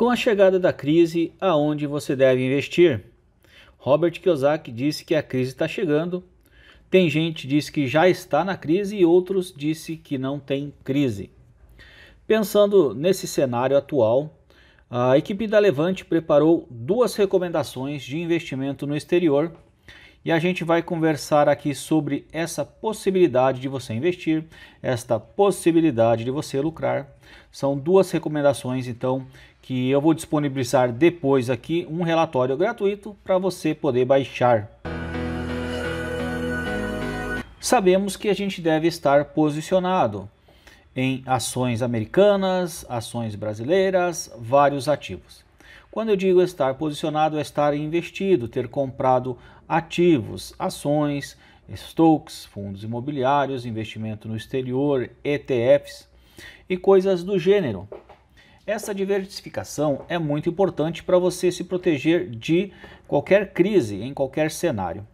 com a chegada da crise, aonde você deve investir? Robert Kiyosaki disse que a crise está chegando. Tem gente que diz que já está na crise e outros disse que não tem crise. Pensando nesse cenário atual, a equipe da Levante preparou duas recomendações de investimento no exterior e a gente vai conversar aqui sobre essa possibilidade de você investir, esta possibilidade de você lucrar. São duas recomendações então que eu vou disponibilizar depois aqui um relatório gratuito para você poder baixar. Sabemos que a gente deve estar posicionado em ações americanas, ações brasileiras, vários ativos. Quando eu digo estar posicionado, é estar investido, ter comprado ativos, ações, stocks, fundos imobiliários, investimento no exterior, ETFs e coisas do gênero. Essa diversificação é muito importante para você se proteger de qualquer crise em qualquer cenário.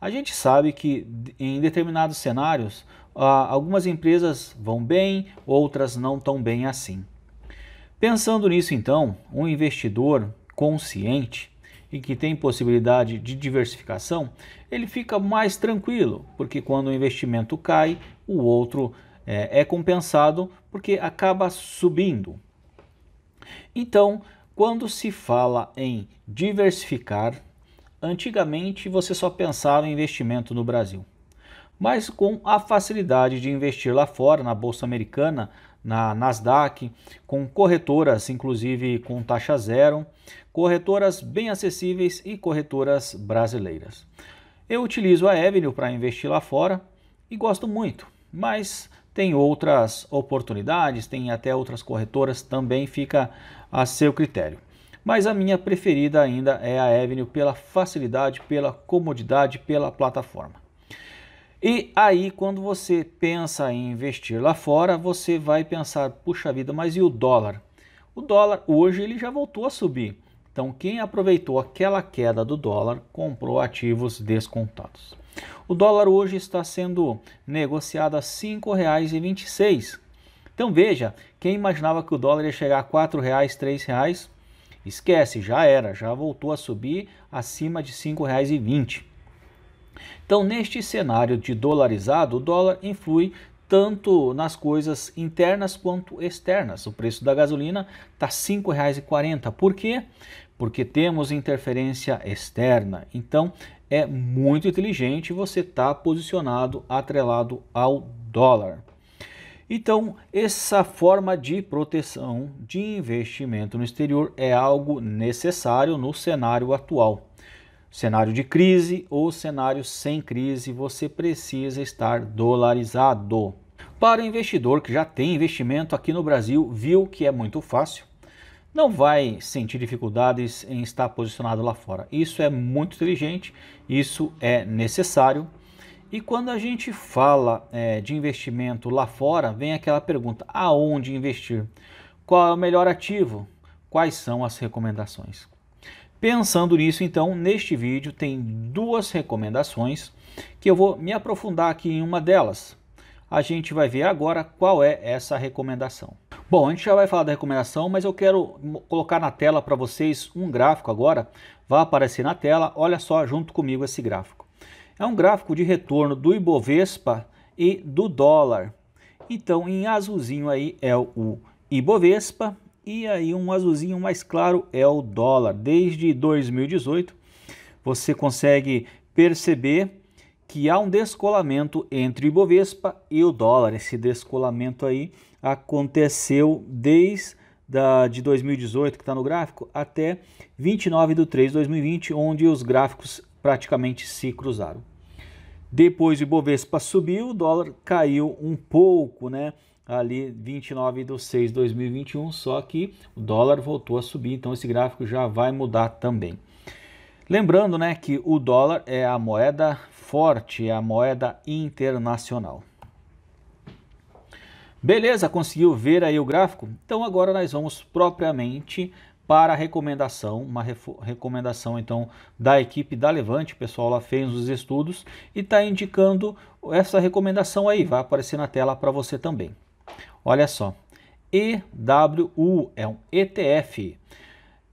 A gente sabe que em determinados cenários algumas empresas vão bem, outras não tão bem assim. Pensando nisso, então, um investidor consciente e que tem possibilidade de diversificação, ele fica mais tranquilo, porque quando o investimento cai, o outro é, é compensado porque acaba subindo. Então, quando se fala em diversificar, antigamente você só pensava em investimento no Brasil. Mas com a facilidade de investir lá fora, na Bolsa Americana, na Nasdaq, com corretoras, inclusive com taxa zero, corretoras bem acessíveis e corretoras brasileiras. Eu utilizo a Avenue para investir lá fora e gosto muito, mas tem outras oportunidades, tem até outras corretoras, também fica a seu critério. Mas a minha preferida ainda é a Avenue pela facilidade, pela comodidade, pela plataforma. E aí, quando você pensa em investir lá fora, você vai pensar: puxa vida, mas e o dólar? O dólar hoje ele já voltou a subir. Então, quem aproveitou aquela queda do dólar comprou ativos descontados. O dólar hoje está sendo negociado a R$ 5,26. Então veja, quem imaginava que o dólar ia chegar a R$ reais, R$ reais, esquece, já era, já voltou a subir acima de R$ 5,20. Então, neste cenário de dolarizado, o dólar influi tanto nas coisas internas quanto externas. O preço da gasolina está R$ 5,40. Por quê? Porque temos interferência externa. Então, é muito inteligente, você está posicionado atrelado ao dólar. Então, essa forma de proteção de investimento no exterior é algo necessário no cenário atual. Cenário de crise ou cenário sem crise, você precisa estar dolarizado. Para o investidor que já tem investimento aqui no Brasil, viu que é muito fácil não vai sentir dificuldades em estar posicionado lá fora. Isso é muito inteligente, isso é necessário. E quando a gente fala é, de investimento lá fora, vem aquela pergunta: aonde investir? Qual é o melhor ativo? Quais são as recomendações? Pensando nisso, então, neste vídeo tem duas recomendações que eu vou me aprofundar aqui em uma delas. A gente vai ver agora qual é essa recomendação. Bom, a gente já vai falar da recomendação, mas eu quero colocar na tela para vocês um gráfico agora. Vai aparecer na tela, olha só junto comigo esse gráfico. É um gráfico de retorno do Ibovespa e do dólar. Então, em azulzinho aí é o Ibovespa e aí um azulzinho mais claro é o dólar. Desde 2018, você consegue perceber que há um descolamento entre o Ibovespa e o dólar. Esse descolamento aí aconteceu desde da, de 2018, que está no gráfico, até 29 de 3 de 2020, onde os gráficos praticamente se cruzaram. Depois o Ibovespa subiu, o dólar caiu um pouco, né? Ali 29 de 6 de 2021, só que o dólar voltou a subir, então esse gráfico já vai mudar também. Lembrando, né, que o dólar é a moeda forte, é a moeda internacional. Beleza, conseguiu ver aí o gráfico? Então agora nós vamos propriamente para a recomendação, uma recomendação então da equipe da Levante, o pessoal lá fez os estudos e está indicando essa recomendação aí, vai aparecer na tela para você também. Olha só, EWU é um ETF,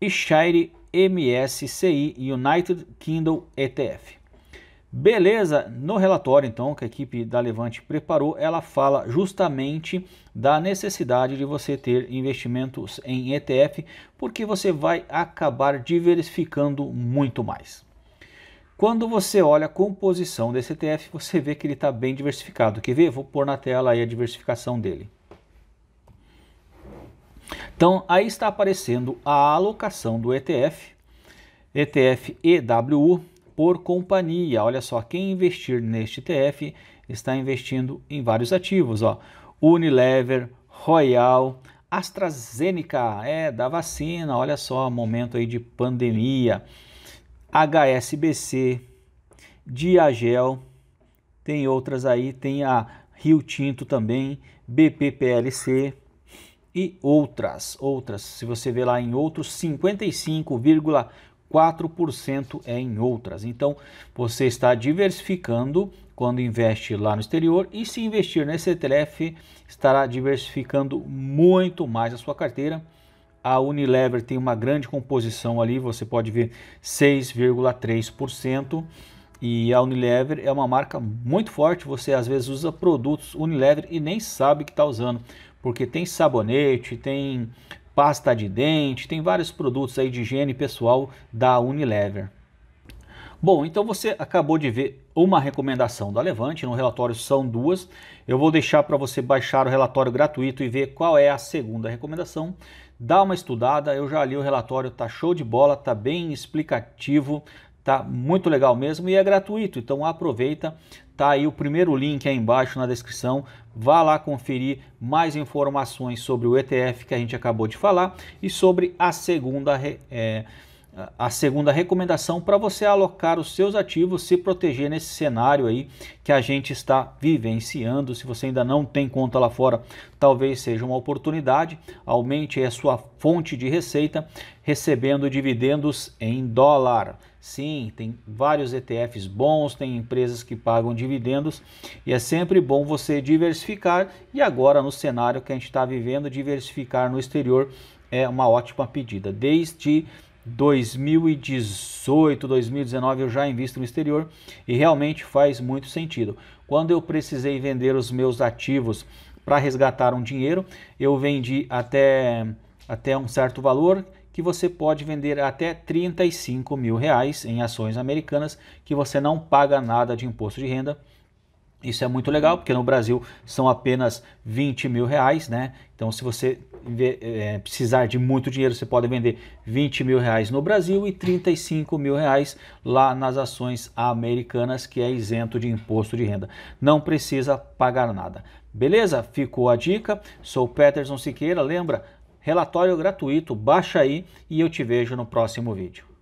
Shire MSCI United Kingdom ETF. Beleza, no relatório então que a equipe da Levante preparou, ela fala justamente da necessidade de você ter investimentos em ETF, porque você vai acabar diversificando muito mais. Quando você olha a composição desse ETF, você vê que ele está bem diversificado. Quer ver? Vou pôr na tela aí a diversificação dele. Então, aí está aparecendo a alocação do ETF, ETF EWU, por companhia. Olha só, quem investir neste ETF está investindo em vários ativos, ó. Unilever, Royal, AstraZeneca, é da vacina, olha só, momento aí de pandemia. HSBC, Diagel, tem outras aí, tem a Rio Tinto também, BPPLC e outras, outras. Se você vê lá em outros 55,5 4% é em outras. Então, você está diversificando quando investe lá no exterior e se investir nesse ETF, estará diversificando muito mais a sua carteira. A Unilever tem uma grande composição ali, você pode ver 6,3%. E a Unilever é uma marca muito forte. Você às vezes usa produtos Unilever e nem sabe que está usando, porque tem sabonete, tem pasta de dente, tem vários produtos aí de higiene pessoal da Unilever. Bom, então você acabou de ver uma recomendação da Levante, no relatório são duas. Eu vou deixar para você baixar o relatório gratuito e ver qual é a segunda recomendação. Dá uma estudada, eu já li o relatório, tá show de bola, tá bem explicativo, tá muito legal mesmo e é gratuito, então aproveita. Tá aí o primeiro link aí embaixo na descrição. Vá lá conferir mais informações sobre o ETF que a gente acabou de falar e sobre a segunda é, a segunda recomendação para você alocar os seus ativos, se proteger nesse cenário aí que a gente está vivenciando. Se você ainda não tem conta lá fora, talvez seja uma oportunidade. Aumente a sua fonte de receita recebendo dividendos em dólar. Sim, tem vários ETFs bons, tem empresas que pagam dividendos e é sempre bom você diversificar. E agora, no cenário que a gente está vivendo, diversificar no exterior é uma ótima pedida, desde 2018, 2019 eu já invisto no exterior e realmente faz muito sentido. Quando eu precisei vender os meus ativos para resgatar um dinheiro, eu vendi até, até um certo valor que você pode vender até 35 mil reais em ações americanas que você não paga nada de imposto de renda isso é muito legal, porque no Brasil são apenas 20 mil reais, né? Então, se você é, precisar de muito dinheiro, você pode vender 20 mil reais no Brasil e 35 mil reais lá nas ações americanas, que é isento de imposto de renda. Não precisa pagar nada. Beleza? Ficou a dica. Sou Peterson Siqueira. Lembra? Relatório gratuito. Baixa aí e eu te vejo no próximo vídeo.